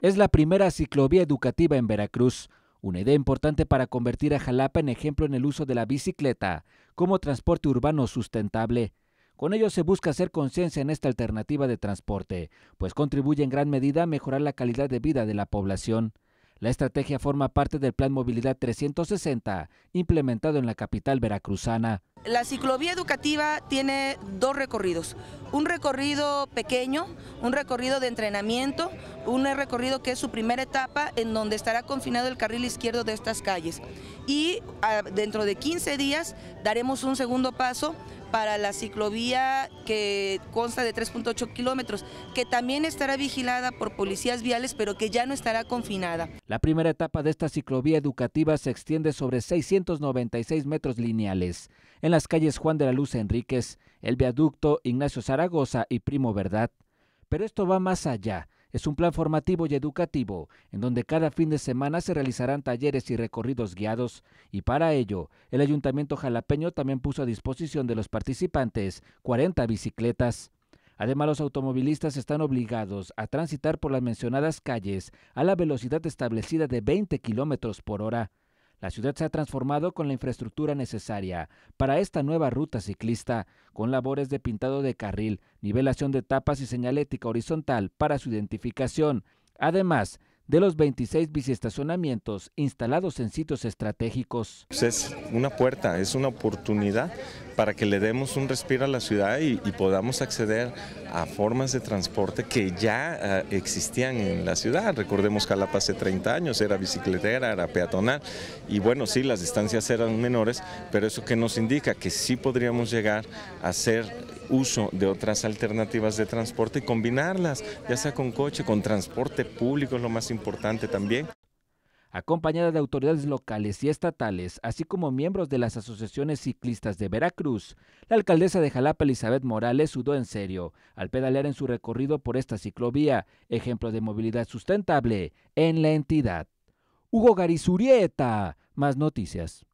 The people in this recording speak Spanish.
Es la primera ciclovía educativa en Veracruz, una idea importante para convertir a Jalapa en ejemplo en el uso de la bicicleta como transporte urbano sustentable. Con ello se busca hacer conciencia en esta alternativa de transporte, pues contribuye en gran medida a mejorar la calidad de vida de la población. La estrategia forma parte del Plan Movilidad 360, implementado en la capital veracruzana. La ciclovía educativa tiene dos recorridos, un recorrido pequeño, un recorrido de entrenamiento, un recorrido que es su primera etapa en donde estará confinado el carril izquierdo de estas calles. Y ah, dentro de 15 días daremos un segundo paso para la ciclovía que consta de 3.8 kilómetros, que también estará vigilada por policías viales, pero que ya no estará confinada. La primera etapa de esta ciclovía educativa se extiende sobre 696 metros lineales. En la las calles Juan de la Luz Enríquez, el viaducto Ignacio Zaragoza y Primo Verdad. Pero esto va más allá. Es un plan formativo y educativo, en donde cada fin de semana se realizarán talleres y recorridos guiados, y para ello, el Ayuntamiento Jalapeño también puso a disposición de los participantes 40 bicicletas. Además, los automovilistas están obligados a transitar por las mencionadas calles a la velocidad establecida de 20 kilómetros por hora. La ciudad se ha transformado con la infraestructura necesaria para esta nueva ruta ciclista, con labores de pintado de carril, nivelación de tapas y señalética horizontal para su identificación, además de los 26 biciestacionamientos instalados en sitios estratégicos. Pues es una puerta, es una oportunidad para que le demos un respiro a la ciudad y, podamos acceder a formas de transporte que ya eh, existían en la ciudad. Recordemos que Jalapa hace 30 años era bicicletera, era peatonal y bueno, sí, las distancias eran menores, pero eso que nos indica que sí podríamos llegar a hacer uso de otras alternativas de transporte y combinarlas, ya sea con coche, con transporte público es lo más importante también acompañada de autoridades locales y estatales, así como miembros de las asociaciones ciclistas de Veracruz, la alcaldesa de Jalapa, Elizabeth Morales, sudó en serio al pedalear en su recorrido por esta ciclovía, ejemplo de movilidad sustentable en la entidad. Hugo Garizurieta, más noticias.